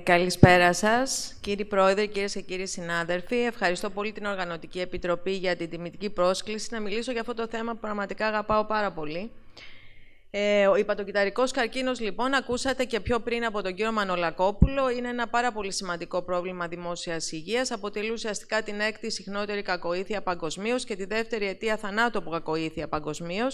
καλησπέρα σας, κύριε Πρόεδρε, κύριε και κύριοι συνάδελφοι. Ευχαριστώ πολύ την Οργανωτική Επιτροπή για την τιμητική πρόσκληση να μιλήσω για αυτό το θέμα που πραγματικά αγαπάω πάρα πολύ. Ε, ο υπατοκυταρικός καρκίνος, λοιπόν, ακούσατε και πιο πριν από τον κύριο Μανολακόπουλο, είναι ένα πάρα πολύ σημαντικό πρόβλημα δημόσιας υγείας. Αποτελεί ουσιαστικά την έκτη συχνότερη κακοήθεια παγκοσμίως και τη δεύτερη αιτία θανάτου που κακοήθεια παγκοσμίως.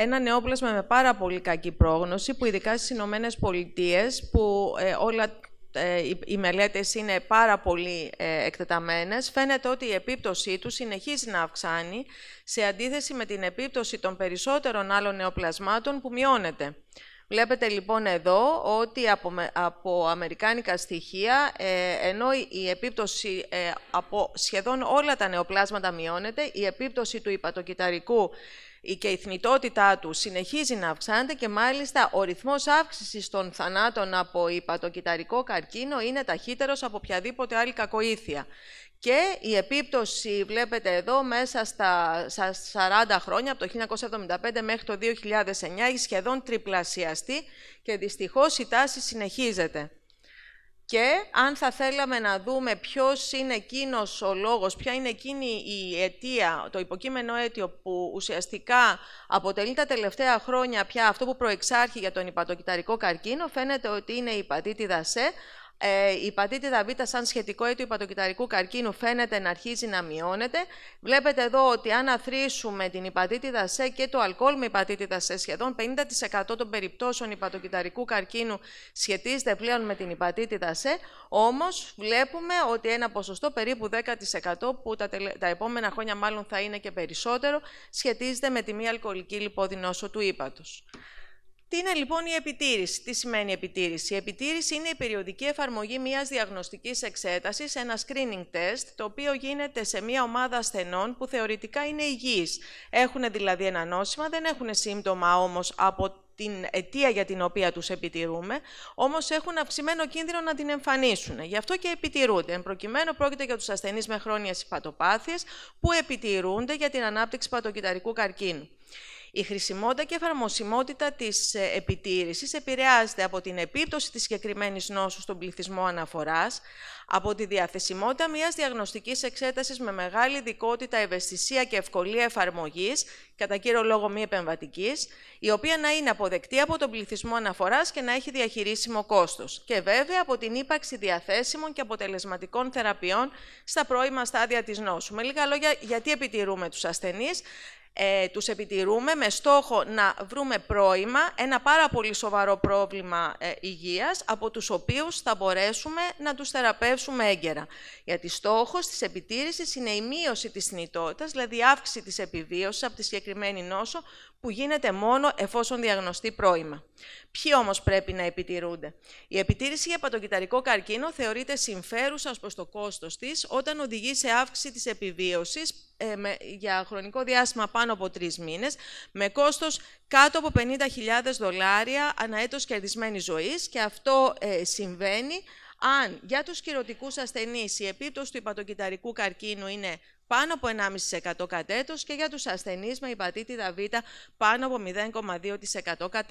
Ένα νεόπλασμα με πάρα πολύ κακή πρόγνωση, που ειδικά στις Ηνωμένες Πολιτείες, που ε, όλα ε, οι μελέτες είναι πάρα πολύ ε, εκτεταμένες, φαίνεται ότι η επίπτωσή τους συνεχίζει να αυξάνει σε αντίθεση με την επίπτωση των περισσότερων άλλων νεοπλασμάτων που μειώνεται. Βλέπετε λοιπόν εδώ ότι από, αμερικάνικα στοιχεία, ε, ενώ η επίπτωση από σχεδόν όλα τα νεοπλάσματα μειώνεται, η επίπτωση του υπατοκυταρικού και η θνητότητά του συνεχίζει να αυξάνεται και μάλιστα ο ρυθμός αύξησης των θανάτων από υπατοκυταρικό καρκίνο είναι ταχύτερος από οποιαδήποτε άλλη κακοήθεια. Και η επίπτωση βλέπετε εδώ μέσα στα 40 χρόνια, από το 1975 μέχρι το 2009, έχει σχεδόν τριπλασιαστεί και δυστυχώς η τάση συνεχίζεται και αν θα θέλαμε να δούμε ποιος είναι εκείνος ο λόγος, ποια είναι εκείνη η αιτία, το υποκείμενο αίτιο που ουσιαστικά αποτελεί τα τελευταία χρόνια πια αυτό που προεξάρχει για τον υπατοκυταρικό καρκίνο, φαίνεται ότι είναι η υπατήτη Δασέ. Ε, η πατήτητα β σαν σχετικό αίτιο υπατοκυταρικού καρκίνου φαίνεται να αρχίζει να μειώνεται. Βλέπετε εδώ ότι αν αθροίσουμε την υπατήτητα σε και το αλκοόλ με υπατήτητα σε σχεδόν 50% των περιπτώσεων υπατοκυταρικού καρκίνου σχετίζεται πλέον με την υπατήτητα σε, όμως βλέπουμε ότι ένα ποσοστό περίπου 10% που τα, τα επόμενα χρόνια μάλλον θα είναι και περισσότερο, σχετίζεται με τη μη αλκοολική λιπόδινόσο του ύπατος. Τι είναι λοιπόν η επιτήρηση, τι σημαίνει επιτήρηση. Η επιτήρηση είναι η περιοδική εφαρμογή μιας διαγνωστικής εξέτασης, ένα screening test, το οποίο γίνεται σε μια ομάδα ασθενών που θεωρητικά είναι υγιεί. Έχουν δηλαδή ένα νόσημα, δεν έχουν σύμπτωμα όμως από την αιτία για την οποία τους επιτηρούμε, όμως έχουν αυξημένο κίνδυνο να την εμφανίσουν. Γι' αυτό και επιτηρούνται. Εν προκειμένου πρόκειται για τους ασθενείς με χρόνια υπατοπάθειες που επιτηρούνται για την ανάπτυξη πατοκυταρικού καρκίνου. Η χρησιμότητα και εφαρμοσιμότητα της ε, επιτήρησης επηρεάζεται από την επίπτωση της συγκεκριμένης νόσου στον πληθυσμό αναφοράς, από τη διαθεσιμότητα μιας διαγνωστικής εξέτασης με μεγάλη ειδικότητα, ευαισθησία και ευκολία εφαρμογής, κατά κύριο λόγο μη επεμβατικής, η οποία να είναι αποδεκτή από τον πληθυσμό αναφοράς και να έχει διαχειρίσιμο κόστος. Και βέβαια από την ύπαρξη διαθέσιμων και αποτελεσματικών θεραπείων στα πρώιμα στάδια της νόσου. Με λίγα λόγια, γιατί επιτηρούμε τους ασθενείς, ε, τους επιτηρούμε με στόχο να βρούμε πρόημα ένα πάρα πολύ σοβαρό πρόβλημα ε, υγείας, από τους οποίους θα μπορέσουμε να τους θεραπεύσουμε έγκαιρα. Γιατί στόχος της επιτήρησης είναι η μείωση της θνητότητας, δηλαδή η αύξηση της επιβίωσης από τη συγκεκριμένη νόσο, που γίνεται μόνο εφόσον διαγνωστεί πρόημα. Ποιοι όμως πρέπει να επιτηρούνται. Η επιτήρηση για πατοκυταρικό καρκίνο θεωρείται συμφέρουσα προς το κόστος της όταν οδηγεί σε αύξηση της επιβίωσης ε, για χρονικό διάστημα πάνω από τρεις μήνες, με κόστος κάτω από 50.000 δολάρια ανά έτος κερδισμένης ζωής και αυτό ε, συμβαίνει αν για τους κυρωτικούς ασθενείς η επίπτωση του υπατοκυταρικού καρκίνου είναι πάνω από 1,5% κατ' και για τους ασθενείς με υπατήτηδα Β πάνω από 0,2% κατ'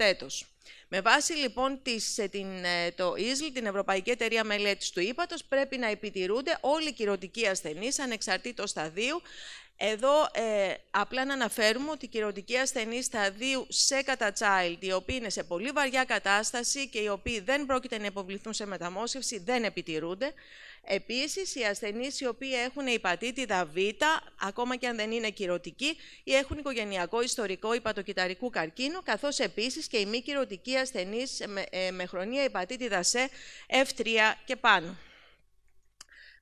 Με βάση λοιπόν ε, την, ε, το ISL, την Ευρωπαϊκή Εταιρεία Μελέτης του Ήπατος, πρέπει να επιτηρούνται όλοι οι κυρωτικοί ασθενείς ανεξαρτήτως σταδίου εδώ ε, απλά να αναφέρουμε ότι οι κυρωτικοί στα σταδίου σε child, οι οποίοι είναι σε πολύ βαριά κατάσταση και οι οποίοι δεν πρόκειται να υποβληθούν σε μεταμόσχευση, δεν επιτηρούνται. Επίσης, οι ασθενείς οι οποίοι έχουν υπατήτηδα Β, ακόμα και αν δεν είναι κυρωτικοί, ή έχουν οικογενειακό ιστορικό υπατοκυταρικού καρκίνου, καθώς επίσης και οι μη κυρωτικοί ασθενείς με, ε, χρονία υπατήτηδα σε F3 και πάνω.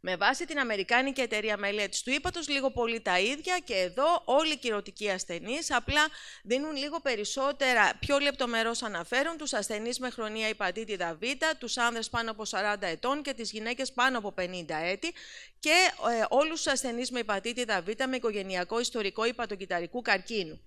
Με βάση την Αμερικάνικη Εταιρεία Μελέτη του Ήπατο, λίγο πολύ τα ίδια και εδώ όλοι οι κυρωτικοί ασθενείς απλά δίνουν λίγο περισσότερα, πιο λεπτομερώς αναφέρουν τους ασθενείς με χρονία υπατήτηδα Β, τους άνδρες πάνω από 40 ετών και τις γυναίκες πάνω από 50 έτη και ε, όλους τους ασθενείς με υπατήτηδα Β με οικογενειακό ιστορικό υπατοκυταρικού καρκίνου.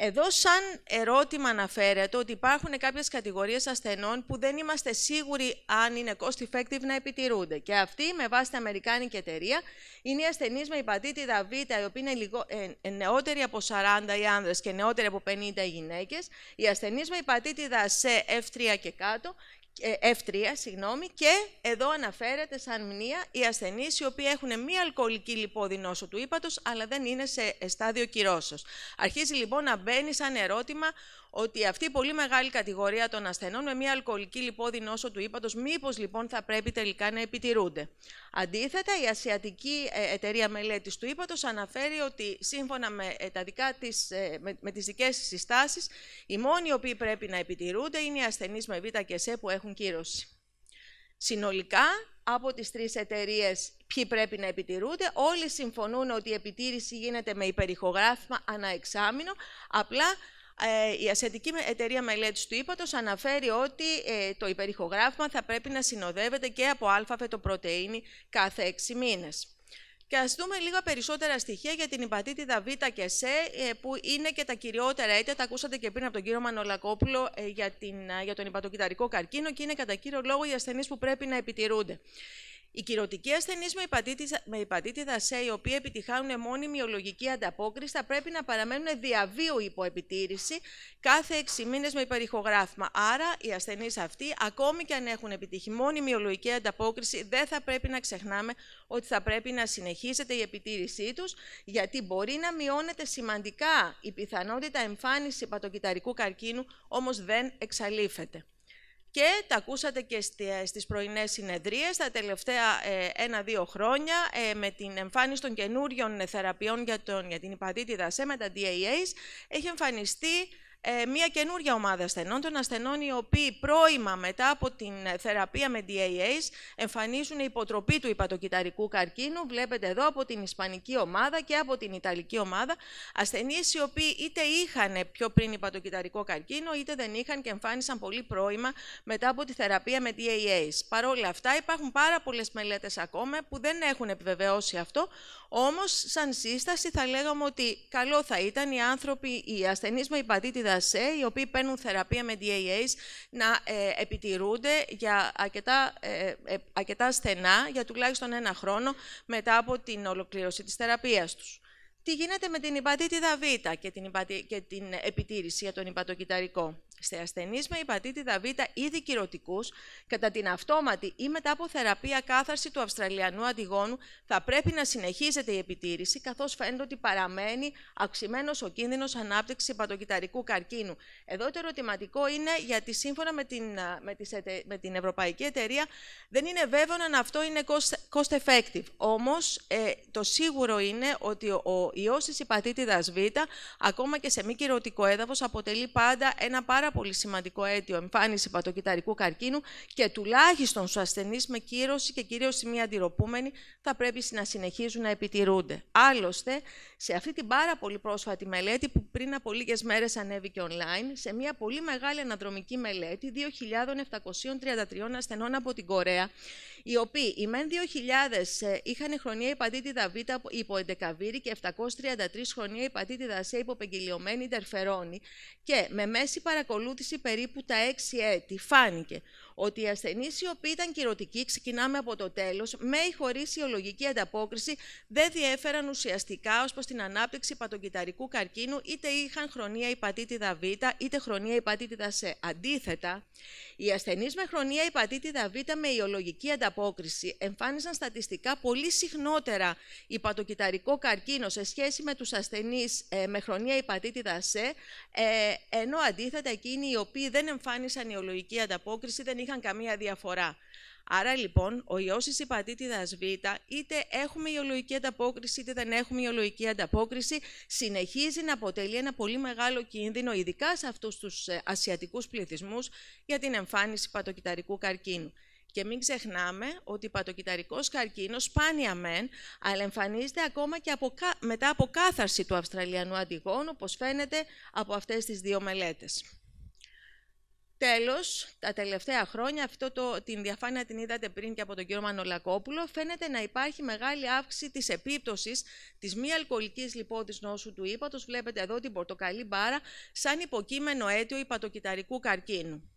Εδώ σαν ερώτημα αναφέρεται ότι υπάρχουν κάποιες κατηγορίες ασθενών που δεν είμαστε σίγουροι αν είναι cost effective να επιτηρούνται. Και αυτή με βάση την Αμερικάνικη εταιρεία είναι οι ασθενείς με υπατήτηδα Β, οι οποίοι είναι λιγο, ε, ε, νεότεροι από 40 οι άνδρες και νεότεροι από 50 οι γυναίκες, οι ασθενείς με υπατήτηδα σε F3 και κάτω, F3, ε, συγγνώμη, και εδώ αναφέρεται σαν μνήμα οι ασθενείς οι οποίοι έχουν μία αλκοολική λιπόδη νόσο του ύπατος, αλλά δεν είναι σε στάδιο κυρώσεως. Αρχίζει λοιπόν να μπαίνει σαν ερώτημα ότι αυτή η πολύ μεγάλη κατηγορία των ασθενών με μια αλκοολική λιπόδη νόσο του ύπατος, μήπως λοιπόν θα πρέπει τελικά να επιτηρούνται. Αντίθετα, η Ασιατική ε, Εταιρεία Μελέτης του Ήπατος αναφέρει ότι σύμφωνα με, ε, τα δικά της, ε, με, με τις δικές της συστάσεις, οι μόνοι οι οποίοι πρέπει να επιτηρούνται είναι οι ασθενείς με β και Σ που έχουν κύρωση. Συνολικά, από τις τρεις εταιρείες ποιοι πρέπει να επιτηρούνται. Όλοι συμφωνούν ότι η επιτήρηση γίνεται με υπερηχογράφημα ανά Απλά ε, η Ασιατική Εταιρεία Μελέτης του Ήπατος αναφέρει ότι ε, το υπερηχογράφημα θα πρέπει να συνοδεύεται και από αλφα πρωτεΐνη κάθε 6 μήνες. Και ας δούμε λίγα περισσότερα στοιχεία για την υπατήτηδα Β και Σ, ε, που είναι και τα κυριότερα αίτια. Τα ακούσατε και πριν από τον κύριο Μανολακόπουλο για, την, για τον υπατοκυταρικό καρκίνο και είναι κατά κύριο λόγο οι ασθενείς που πρέπει να επιτηρούνται. Οι κυρωτικοί ασθενείς με υπατήτηδα C, οι οποίοι επιτυχάνουν μόνιμη ολογική ανταπόκριση, θα πρέπει να παραμένουν διαβίου υπό επιτήρηση κάθε 6 μήνες με υπερηχογράφημα. Άρα, οι ασθενείς αυτοί, ακόμη και αν έχουν επιτύχει μόνιμη ολογική ανταπόκριση, δεν θα πρέπει να ξεχνάμε ότι θα πρέπει να συνεχίζεται η επιτήρησή τους, γιατί μπορεί να μειώνεται σημαντικά η πιθανότητα εμφάνισης πατοκυταρικού καρκίνου, όμως δεν εξαλείφεται και τα ακούσατε και ε, στις πρωινές συνεδρίες τα τελευταία ε, ένα-δύο χρόνια ε, με την εμφάνιση των καινούριων θεραπείων για, τον, για την υπατήτη σε με τα DAAs έχει εμφανιστεί ε, μια καινούργια ομάδα ασθενών, των ασθενών οι οποίοι πρώιμα μετά από την ε, θεραπεία με DAAs εμφανίζουν υποτροπή του υπατοκυταρικού καρκίνου. Βλέπετε εδώ από την Ισπανική ομάδα και από την Ιταλική ομάδα ασθενείς οι οποίοι είτε είχαν πιο πριν υπατοκυταρικό καρκίνο είτε δεν είχαν και εμφάνισαν πολύ πρώιμα μετά από τη θεραπεία με DAAs. Παρ' όλα αυτά υπάρχουν πάρα πολλές μελέτες ακόμα που δεν έχουν επιβεβαιώσει αυτό, όμως σαν σύσταση θα λέγαμε ότι καλό θα ήταν οι άνθρωποι, οι ασθενείς με υπατήτη οι οποίοι παίρνουν θεραπεία με DAAs, να ε, επιτηρούνται για αρκετά, ε, ε στενά, για τουλάχιστον ένα χρόνο, μετά από την ολοκλήρωση της θεραπείας τους. Τι γίνεται με την υπατήτηδα Β και την, υπατη... και την επιτήρηση για τον υπατοκυταρικό. Σε ασθενείς με υπατήτητα Β ήδη κυρωτικούς... κατά την αυτόματη ή μετά από θεραπεία κάθαρση του Αυστραλιανού αντιγόνου, θα πρέπει να συνεχίζεται η επιτήρηση, καθώς φαίνεται ότι παραμένει αυξημένος ο κίνδυνος ανάπτυξης υπατοκυταρικού καρκίνου. Εδώ το ερωτηματικό είναι γιατί σύμφωνα με την, με τις, με την Ευρωπαϊκή Εταιρεία δεν είναι βέβαιο αν αυτό είναι cost, effective. Όμως ε, το σίγουρο είναι ότι ο, ο ιός της Β, ακόμα και σε μη κυρωτικό έδαφος, αποτελεί πάντα ένα πάρα πάρα πολύ σημαντικό αίτιο εμφάνιση πατοκυταρικού καρκίνου και τουλάχιστον στους ασθενείς με κύρωση και κυρίως οι μη θα πρέπει να συνεχίζουν να επιτηρούνται. Άλλωστε, σε αυτή την πάρα πολύ πρόσφατη μελέτη που πριν από λίγες μέρες ανέβηκε online, σε μια πολύ μεγάλη αναδρομική μελέτη 2.733 ασθενών από την Κορέα, οι οποίοι οι μεν 2.000 ε, είχαν χρονιά υπατήτηδα Β υπό και 733 χρονιά υπατήτηδα σε υπό και με μέση παρακολούθηση παρακολούθηση περίπου τα έξι έτη, φάνηκε ότι οι ασθενείς οι οποίοι ήταν κυρωτικοί, ξεκινάμε από το τέλος, με ή χωρίς ιολογική ανταπόκριση, δεν διέφεραν ουσιαστικά ως προς την ανάπτυξη πατοκυταρικού καρκίνου, είτε είχαν χρονία υπατήτηδα Β, είτε χρονία υπατήτηδα C. Αντίθετα, οι ασθενείς με χρονία υπατήτηδα Β με ιολογική ανταπόκριση εμφάνισαν στατιστικά πολύ συχνότερα υπατοκυταρικό καρκίνο σε σχέση με τους ασθενείς ε, με χρονία υπατήτηδα C, ε, ενώ αντίθετα εκεί εκείνοι οι οποίοι δεν εμφάνισαν ιολογική ανταπόκριση δεν είχαν καμία διαφορά. Άρα λοιπόν, ο ιός της υπατήτηδας Β, είτε έχουμε ιολογική ανταπόκριση είτε δεν έχουμε ιολογική ανταπόκριση, συνεχίζει να αποτελεί ένα πολύ μεγάλο κίνδυνο, ειδικά σε αυτούς τους ε, ασιατικούς πληθυσμούς, για την εμφάνιση πατοκυταρικού καρκίνου. Και μην ξεχνάμε ότι ο πατοκυταρικός καρκίνος σπάνια μεν, αλλά εμφανίζεται ακόμα και από, μετά από κάθαρση του Αυστραλιανού αντιγόνου, όπως φαίνεται από αυτές τις δύο μελέτες. Τέλος, τα τελευταία χρόνια, αυτό το, την διαφάνεια την είδατε πριν και από τον κύριο Μανολακόπουλο, φαίνεται να υπάρχει μεγάλη αύξηση της επίπτωσης της μη αλκοολικής λιπότης νόσου του ύπατος. Βλέπετε εδώ την πορτοκαλή μπάρα σαν υποκείμενο αίτιο υπατοκυταρικού καρκίνου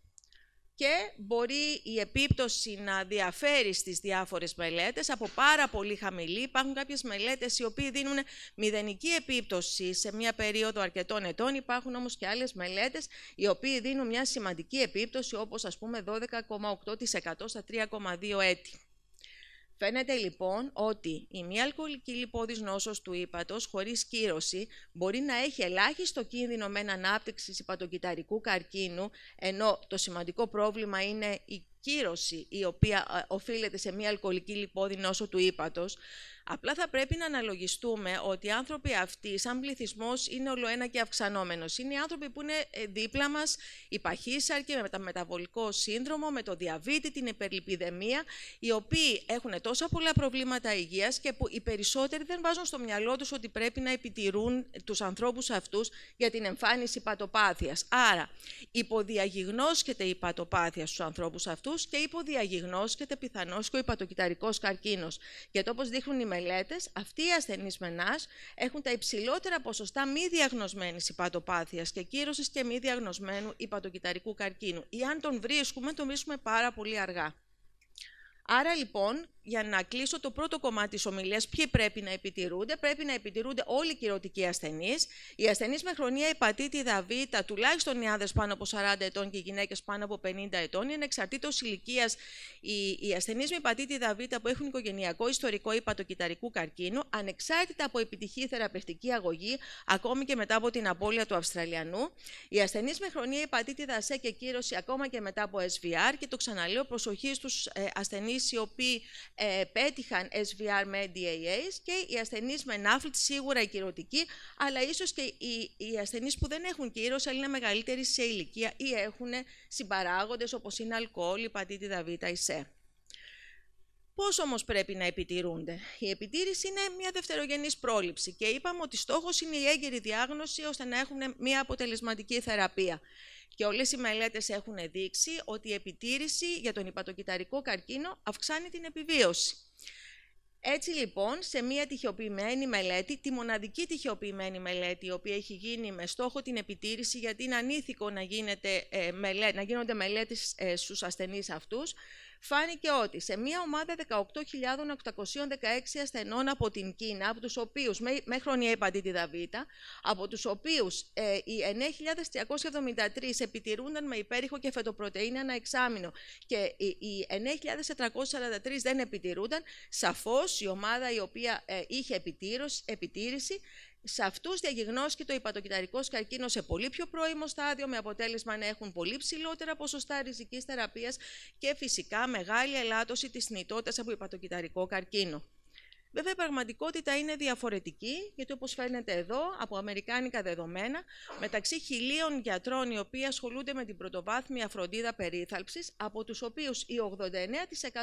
και μπορεί η επίπτωση να διαφέρει στις διάφορες μελέτες από πάρα πολύ χαμηλή. Υπάρχουν κάποιες μελέτες οι οποίοι δίνουν μηδενική επίπτωση σε μια περίοδο αρκετών ετών. Υπάρχουν όμως και άλλες μελέτες οι οποίοι δίνουν μια σημαντική επίπτωση όπως ας πούμε 12,8% στα 3,2 έτη. Φαίνεται λοιπόν ότι η μη αλκοολική λιπόδης νόσος του ύπατος χωρίς κύρωση μπορεί να έχει ελάχιστο κίνδυνο με ανάπτυξης υπατοκυταρικού καρκίνου, ενώ το σημαντικό πρόβλημα είναι η κύρωση η οποία ε, οφείλεται σε μη αλκοολική λιπόδη νόσο του ύπατος. Απλά θα πρέπει να αναλογιστούμε ότι οι άνθρωποι αυτοί, σαν πληθυσμός, είναι ολοένα και αυξανόμενος. Είναι οι άνθρωποι που είναι ε, δίπλα μας, οι με μεταβολικό σύνδρομο, με το διαβήτη, την υπερλιπιδεμία, οι οποίοι έχουν τόσα πολλά προβλήματα υγείας και που οι περισσότεροι δεν βάζουν στο μυαλό τους ότι πρέπει να επιτηρούν τους ανθρώπους αυτούς για την εμφάνιση πατοπάθειας. Άρα, υποδιαγιγνώσκεται η πατοπάθεια στους ανθρώπους αυτούς και υποδιαγιγνώσκεται πιθανώς και ο υπατοκυταρικός καρκίνος. Γιατί όπως δείχνουν οι μελέτες, αυτοί οι ασθενείς με έχουν τα υψηλότερα ποσοστά μη διαγνωσμένης υπατοπάθειας και κύρωσης και μη διαγνωσμένου υπατοκυταρικού καρκίνου. Ή αν τον βρίσκουμε, τον βρίσκουμε πάρα πολύ αργά. Άρα λοιπόν, για να κλείσω το πρώτο κομμάτι της ομιλίας, ποιοι πρέπει να επιτηρούνται. Πρέπει να επιτηρούνται όλοι οι κυρωτικοί ασθενείς. Οι ασθενείς με χρονία υπατήτη Β, τουλάχιστον οι άνδρε πάνω από 40 ετών και οι γυναίκες πάνω από 50 ετών, είναι εξαρτήτως ηλικίας. Οι, οι ασθενείς με υπατήτη Β που έχουν οικογενειακό ιστορικό υπατοκυταρικού καρκίνου, ανεξάρτητα από επιτυχή θεραπευτική αγωγή, ακόμη και μετά από την απώλεια του Αυστραλιανού. Οι ασθενείς με χρονία υπατήτηδα δασέ και κύρωση, ακόμα και μετά από SVR. Και το ξαναλέω, προσοχή στους ε, ασθενείς οι οποίοι ε, πέτυχαν SVR με DAAs και οι ασθενείς με ενάφλητη, σίγουρα η κυρωτικοί, αλλά ίσως και οι, οι ασθενείς που δεν έχουν κύρωση αλλά είναι μεγαλύτεροι σε ηλικία ή έχουν συμπαράγοντες όπως είναι αλκοόλ, υπατήτηδα β ή σε. Πώς όμως πρέπει να επιτηρούνται. Η επιτήρηση είναι μια δευτερογενής πρόληψη και είπαμε ότι στόχος είναι η έγκαιρη διάγνωση ώστε να έχουν μια αποτελεσματική θεραπεία. Και όλες οι μελέτες έχουν δείξει ότι η επιτήρηση για τον υπατοκυταρικό καρκίνο αυξάνει την επιβίωση. Έτσι λοιπόν, σε μία τυχιοποιημένη μελέτη, τη μοναδική τυχεοποιημένη μελέτη, η οποία έχει γίνει με στόχο την επιτήρηση, γιατί είναι ανήθικο να, γίνεται, ε, να γίνονται μελέτες ε, στους ασθενείς αυτούς, φάνηκε ότι σε μια ομάδα 18.816 ασθενών από την Κίνα, από τους οποίους, με, χρονιά Β, από τους οποίους ε, οι 9.373 επιτηρούνταν με υπέρηχο και φετοπρωτεΐνη ένα εξάμεινο και οι, 9.443 δεν επιτηρούνταν, σαφώς η ομάδα η οποία ε, είχε επιτήρηση σε αυτούς διαγιγνώσκει το υπατοκυταρικό καρκίνο σε πολύ πιο πρώιμο στάδιο, με αποτέλεσμα να έχουν πολύ ψηλότερα ποσοστά ριζικής θεραπείας και φυσικά μεγάλη ελάττωση της θνητότητας από υπατοκυταρικό καρκίνο. Βέβαια, η πραγματικότητα είναι διαφορετική, γιατί όπως φαίνεται εδώ από αμερικάνικα δεδομένα, μεταξύ χιλίων γιατρών οι οποίοι ασχολούνται με την πρωτοβάθμια φροντίδα περίθαλψης, από τους οποίους οι 89%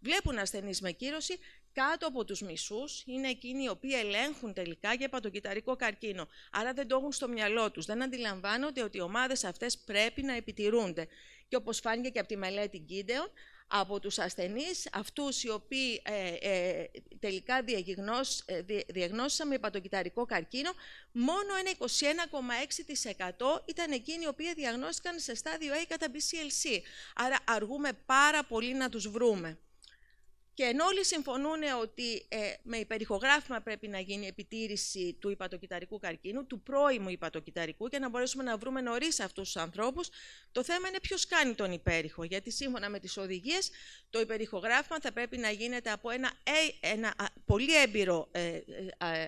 βλέπουν ασθενείς με κύρωση, κάτω από τους μισούς είναι εκείνοι οι οποίοι ελέγχουν τελικά για πατοκυταρικό καρκίνο. Άρα δεν το έχουν στο μυαλό τους. Δεν αντιλαμβάνονται ότι οι ομάδες αυτές πρέπει να επιτηρούνται. Και όπως φάνηκε και από τη μελέτη γκίντεων, από τους ασθενείς, αυτούς οι οποίοι ε, ε, τελικά διαγνώσ, ε, διαγνώσαν με πατοκυταρικό καρκίνο, μόνο ένα 21,6% ήταν εκείνοι οι οποίοι διαγνώστηκαν σε στάδιο A κατά BCLC. Άρα αργούμε πάρα πολύ να τους βρούμε. Και ενώ όλοι συμφωνούν ότι ε, με υπερηχογράφημα πρέπει να γίνει επιτήρηση του υπατοκυταρικού καρκίνου, του πρώιμου υπατοκυταρικού, για να μπορέσουμε να βρούμε νωρίς αυτούς τους ανθρώπους, το θέμα είναι ποιος κάνει τον υπέρηχο. Γιατί σύμφωνα με τις οδηγίες, το υπερηχογράφημα θα πρέπει να γίνεται από ένα, ε, ένα πολύ έμπειρο ε,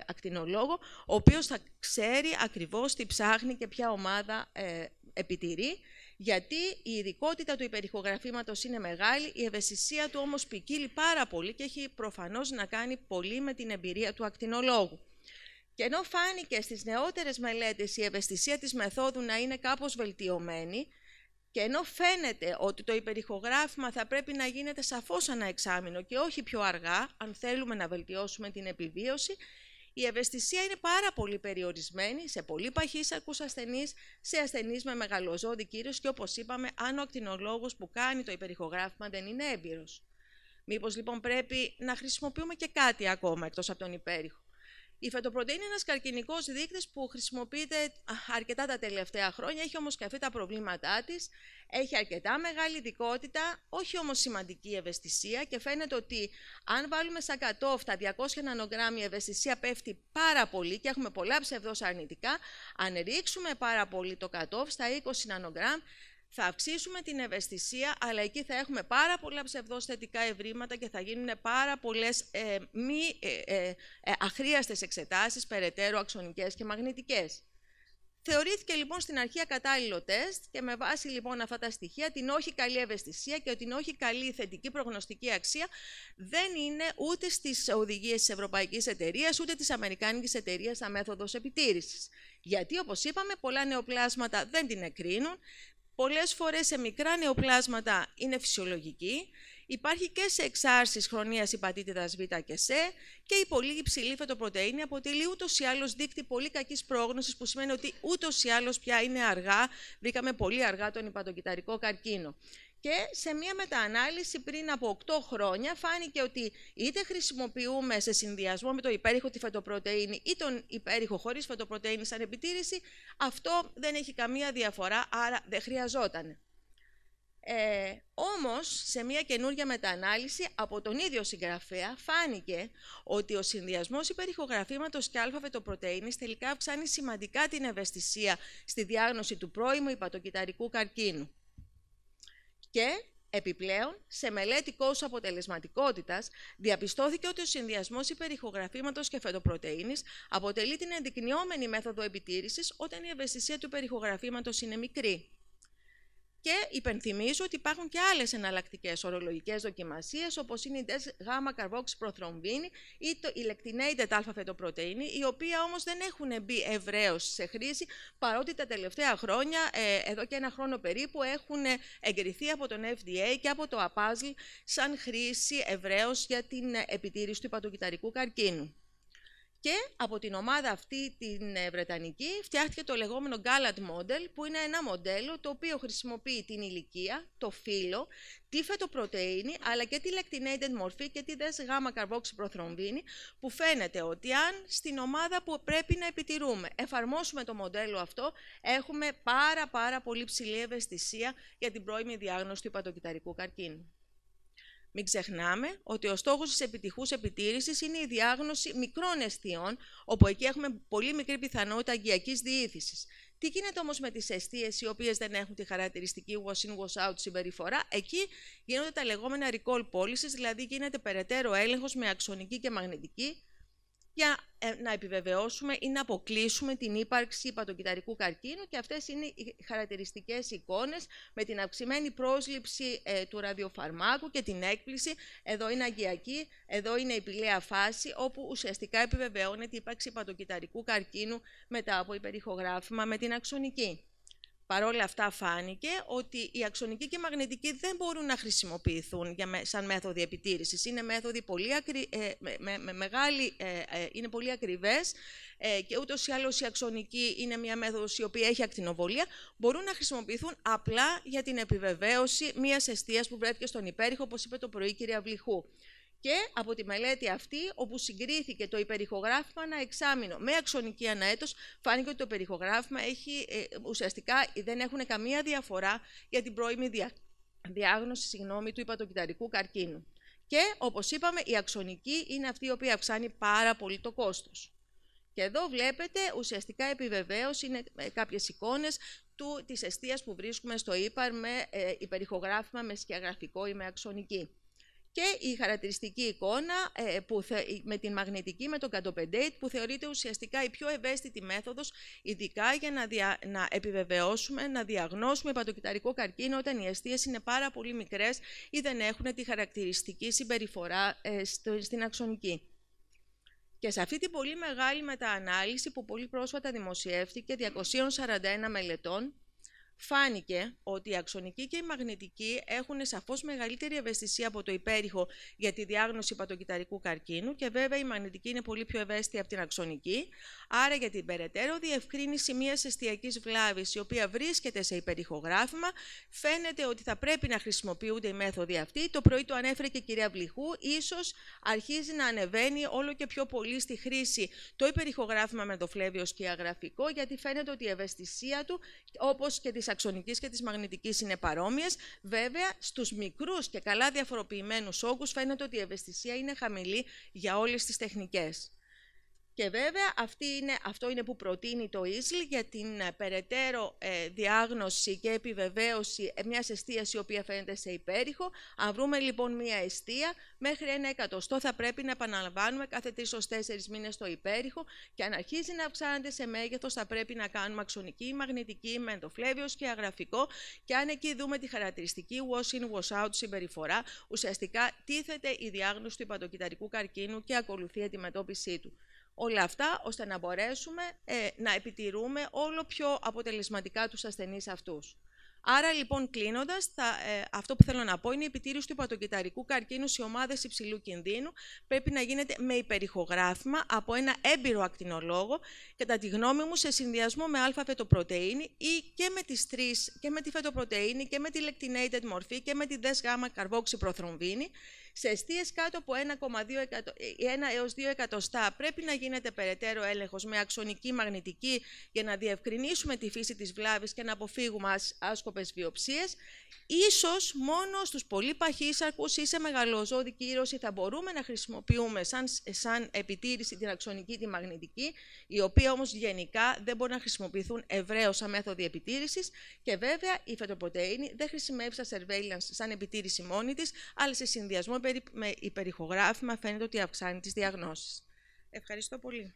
ακτινολόγο, ο οποίος θα ξέρει ακριβώς τι ψάχνει και ποια ομάδα επιτηρεί γιατί η ειδικότητα του υπερηχογραφήματος είναι μεγάλη, η ευαισθησία του όμως ποικίλει πάρα πολύ και έχει προφανώς να κάνει πολύ με την εμπειρία του ακτινολόγου. Και ενώ φάνηκε στις νεότερες μελέτες η ευαισθησία της μεθόδου να είναι κάπως βελτιωμένη, και ενώ φαίνεται ότι το υπερηχογράφημα θα πρέπει να γίνεται σαφώς ανά εξάμεινο και όχι πιο αργά, αν θέλουμε να βελτιώσουμε την επιβίωση, η ευαισθησία είναι πάρα πολύ περιορισμένη σε πολύ παχύσαρκου ασθενείς, σε ασθενείς με μεγαλοζώδη κύριος και όπως είπαμε, αν ο ακτινολόγο που κάνει το υπερηχογράφημα δεν είναι έμπειρος. Μήπως λοιπόν πρέπει να χρησιμοποιούμε και κάτι ακόμα εκτός από τον υπέρηχο. Η φετοπρωτεΐνη είναι ένας καρκινικός δείκτης που χρησιμοποιείται αρκετά τα τελευταία χρόνια, έχει όμως και αυτή τα προβλήματά της, έχει αρκετά μεγάλη δικότητα, όχι όμως σημαντική ευαισθησία και φαίνεται ότι αν βάλουμε στα 100 200 νανογράμμια η ευαισθησία πέφτει πάρα πολύ και έχουμε πολλά ψευδός αρνητικά, αν ρίξουμε πάρα πολύ το κατόφ στα 20 νανογράμμ θα αυξήσουμε την ευαισθησία, αλλά εκεί θα έχουμε πάρα πολλά ψευδώς θετικά ευρήματα και θα γίνουν πάρα πολλές ε, μη ε, ε, ε, αχρίαστες εξετάσεις, περαιτέρω αξονικές και μαγνητικές. Θεωρήθηκε λοιπόν στην αρχή κατάλληλο τεστ και με βάση λοιπόν αυτά τα στοιχεία την όχι καλή ευαισθησία και την όχι καλή θετική προγνωστική αξία δεν είναι ούτε στις οδηγίες της Ευρωπαϊκής Εταιρείας ούτε της Αμερικάνικης Εταιρείας σαν μέθοδος επιτήρησης. Γιατί όπως είπαμε, πολλά νεοπλάσματα δεν την εκρίνουν, Πολλές φορές σε μικρά νεοπλάσματα είναι φυσιολογική, υπάρχει και σε εξάρσεις χρονίας υπατήτητας Β και Σ και η πολύ υψηλή φετοπρωτεΐνη αποτελεί ούτως ή άλλως δείκτη πολύ κακής πρόγνωσης που σημαίνει ότι ούτως ή άλλως πια είναι αργά, βρήκαμε πολύ αργά τον υπατοκυταρικό καρκίνο. Και σε μία μεταανάλυση πριν από 8 χρόνια φάνηκε ότι είτε χρησιμοποιούμε σε συνδυασμό με το υπέρηχο τη φετοπρωτεΐνη ή τον υπέρηχο χωρίς φετοπρωτεΐνη σαν επιτήρηση, αυτό δεν έχει καμία διαφορά, άρα δεν χρειαζόταν. Ε, όμως, σε μια καινούργια μεταανάλυση από τον ίδιο συγγραφέα φάνηκε ότι ο συνδυασμός υπερηχογραφήματος και αλφαβετοπρωτεΐνης τελικά αυξάνει σημαντικά την ευαισθησία στη διάγνωση του πρώιμου υπατοκυταρικού καρκίνου. Και Επιπλέον, σε μελέτη κόστου αποτελεσματικότητας, διαπιστώθηκε ότι ο συνδυασμός υπερηχογραφήματος και φετοπρωτενη αποτελεί την ενδεικνυόμενη μέθοδο επιτήρησης όταν η ευαισθησία του υπερηχογραφήματος είναι μικρή. Και υπενθυμίζω ότι υπάρχουν και άλλες εναλλακτικές ορολογικές δοκιμασίες, όπως είναι η γάμα καρβόξη προθρομβίνη ή το ηλεκτinated αλφα φετοπρωτεΐνη, οι οποία όμως δεν έχουν μπει ευρέως σε χρήση, παρότι τα τελευταία χρόνια, ε, εδώ και ένα χρόνο περίπου, έχουν εγκριθεί από τον FDA και από το APASL σαν χρήση ευρέως για την επιτήρηση του υπατοκυταρικού καρκίνου. Και από την ομάδα αυτή την ε, Βρετανική φτιάχτηκε το λεγόμενο Gallant Model, που είναι ένα μοντέλο το οποίο χρησιμοποιεί την ηλικία, το φύλλο, τη φετοπρωτεΐνη, αλλά και τη lectinated μορφή και τη δες γάμα που φαίνεται ότι αν στην ομάδα που πρέπει να επιτηρούμε εφαρμόσουμε το μοντέλο αυτό, έχουμε πάρα πάρα πολύ ψηλή ευαισθησία για την πρώιμη διάγνωση του υπατοκυταρικού καρκίνου. Μην ξεχνάμε ότι ο στόχος της επιτυχούς επιτήρησης είναι η διάγνωση μικρών αιστείων, όπου εκεί έχουμε πολύ μικρή πιθανότητα αγκιακής διήθησης. Τι γίνεται όμως με τις αιστείες οι οποίες δεν έχουν τη χαρακτηριστική wash-in, wash-out συμπεριφορά, εκεί γίνονται τα λεγόμενα recall policies, δηλαδή γίνεται περαιτέρω έλεγχος με αξονική και μαγνητική για ε, να επιβεβαιώσουμε ή να αποκλείσουμε την ύπαρξη πατοκυταρικού καρκίνου και αυτές είναι οι χαρακτηριστικές εικόνες με την αυξημένη πρόσληψη ε, του ραδιοφαρμάκου και την έκπληση. Εδώ είναι αγιακή, εδώ είναι η πηλαία φάση, όπου ουσιαστικά επιβεβαιώνεται η ύπαρξη πατοκυταρικού καρκίνου μετά από υπερηχογράφημα με την αξονική παρόλα αυτά φάνηκε ότι η αξονική και η μαγνητική δεν μπορούν να χρησιμοποιηθούν για, σαν μέθοδοι επιτήρησης. Είναι μέθοδοι πολύ, ακρι, ε, ε, ε, πολύ ακριβές και ούτως ή άλλως η αξονική είναι μια μέθοδος η οποία έχει ακτινοβολία. Μπορούν να χρησιμοποιηθούν απλά για την επιβεβαίωση μιας αιστείας που βρέθηκε στον υπέρηχο, όπως είπε το πρωί κυρία και από τη μελέτη αυτή, όπου συγκρίθηκε το υπερηχογράφημα να εξάμεινο με αξονική αναέτος, φάνηκε ότι το υπερηχογράφημα έχει, ε, ουσιαστικά δεν έχουν καμία διαφορά για την πρώιμη διάγνωση συγγνώμη, του υπατοκυταρικού καρκίνου. Και, όπως είπαμε, η αξονική είναι αυτή η οποία αυξάνει πάρα πολύ το κόστος. Και εδώ βλέπετε ουσιαστικά επιβεβαίωση, είναι ε, κάποιες εικόνες του, της αιστείας που βρίσκουμε στο ύπαρ με ε, υπερηχογράφημα, με σκιαγραφικό ή με αξονική και η χαρακτηριστική εικόνα ε, που με την μαγνητική, με τον κατοπεντέιτ, που θεωρείται ουσιαστικά η πιο ευαίσθητη μέθοδος, ειδικά για να, να επιβεβαιώσουμε, να διαγνώσουμε υπατοκυταρικό καρκίνο όταν οι αιστείες είναι πάρα πολύ μικρές ή δεν έχουν τη χαρακτηριστική συμπεριφορά ε, στην αξονική. Και σε αυτή τη πολύ μεγάλη μεταανάλυση που πολύ πρόσφατα δημοσιεύτηκε, 241 μελετών, φάνηκε ότι η αξονική και η μαγνητική έχουν σαφώς μεγαλύτερη ευαισθησία από το υπέρηχο για τη διάγνωση πατοκυταρικού καρκίνου και βέβαια η μαγνητική είναι πολύ πιο ευαίσθητη από την αξονική, άρα για την περαιτέρω διευκρίνηση μιας εστιακής βλάβης η οποία βρίσκεται σε υπερηχογράφημα φαίνεται ότι θα πρέπει να χρησιμοποιούνται οι μέθοδοι αυτοί. Το πρωί το ανέφερε και η κυρία Βλυχού, ίσως αρχίζει να ανεβαίνει όλο και πιο πολύ στη χρήση το υπερηχογράφημα με το φλέβιο σκιαγραφικό γιατί φαίνεται ότι η ευαισθησία του όπως και της αξονικής και της μαγνητικής είναι παρόμοιες. Βέβαια, στους μικρούς και καλά διαφοροποιημένους όγκους φαίνεται ότι η ευαισθησία είναι χαμηλή για όλες τις τεχνικές. Και βέβαια αυτή είναι, αυτό είναι που προτείνει το Ίσλ για την ε, περαιτέρω ε, διάγνωση και επιβεβαίωση ε, μιας αιστείας η οποία φαίνεται σε υπέρηχο. Αν βρούμε λοιπόν μια αιστεία, μέχρι ένα εκατοστό θα πρέπει να επαναλαμβάνουμε κάθε τρεις ως τέσσερις μήνες το υπέρηχο και αν αρχίζει να αυξάνεται σε μέγεθος, θα πρέπει να κάνουμε αξονική, μαγνητική, μεντοφλέβιος και αγραφικό. Και αν εκεί δούμε τη χαρακτηριστική wash-in, wash-out συμπεριφορά, ουσιαστικά τίθεται η διάγνωση του υπατοκυταρικού καρκίνου και ακολουθεί η αντιμετώπιση του όλα αυτά ώστε να μπορέσουμε ε, να επιτηρούμε όλο πιο αποτελεσματικά τους ασθενείς αυτούς. Άρα, λοιπόν, κλείνοντας, ε, αυτό που θέλω να πω είναι η επιτήρηση του υπατοκυταρικού καρκίνου σε ομάδες υψηλού κινδύνου πρέπει να γίνεται με υπερηχογράφημα από ένα έμπειρο ακτινολόγο, κατά τη γνώμη μου, σε συνδυασμό με α-φετοπρωτεΐνη ή και με τις τρεις, και με τη φετοπρωτεΐνη και με τη lectinated μορφή και με τη δεσγάμα καρβόξη προθρομβίνη. Σε αιστείες κάτω από 1,2 έω 2 εκατοστά πρέπει να γίνεται περαιτέρω έλεγχος με αξονική μαγνητική για να διευκρινίσουμε τη φύση της βλάβης και να αποφύγουμε άσκοπη πες βιοψίες, ίσως μόνο στους πολύ παχύσαρκους ή σε μεγαλοζώδη κύρωση θα μπορούμε να χρησιμοποιούμε σαν, επιτήρηση την αξονική τη μαγνητική, η οποία όμως γενικά δεν μπορεί να χρησιμοποιηθούν ευρέως σαν μέθοδοι επιτήρησης και βέβαια η φετοποτεινη δεν χρησιμεύει σαν surveillance σαν επιτήρηση μόνη της, αλλά σε συνδυασμό με υπερηχογράφημα φαίνεται ότι αυξάνει τις διαγνώσεις. Ευχαριστώ πολύ.